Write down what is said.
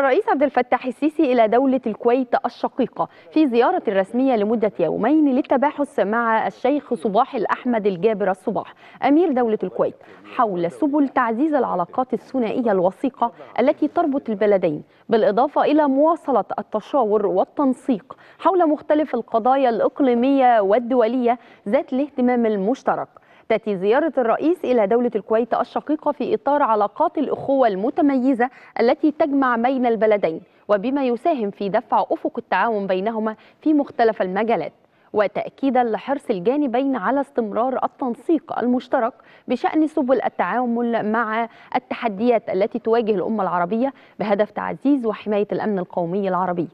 الرئيس عبد الفتاح السيسي إلى دولة الكويت الشقيقة في زيارة رسمية لمدة يومين للتباحث مع الشيخ صباح الأحمد الجابر الصباح أمير دولة الكويت حول سبل تعزيز العلاقات الثنائية الوثيقة التي تربط البلدين بالإضافة إلى مواصلة التشاور والتنسيق حول مختلف القضايا الإقليمية والدولية ذات الاهتمام المشترك تأتي زيارة الرئيس إلى دولة الكويت الشقيقة في إطار علاقات الأخوة المتميزة التي تجمع بين البلدين وبما يساهم في دفع أفق التعاون بينهما في مختلف المجالات وتأكيدا لحرص الجانبين على استمرار التنسيق المشترك بشأن سبل التعامل مع التحديات التي تواجه الأمة العربية بهدف تعزيز وحماية الأمن القومي العربي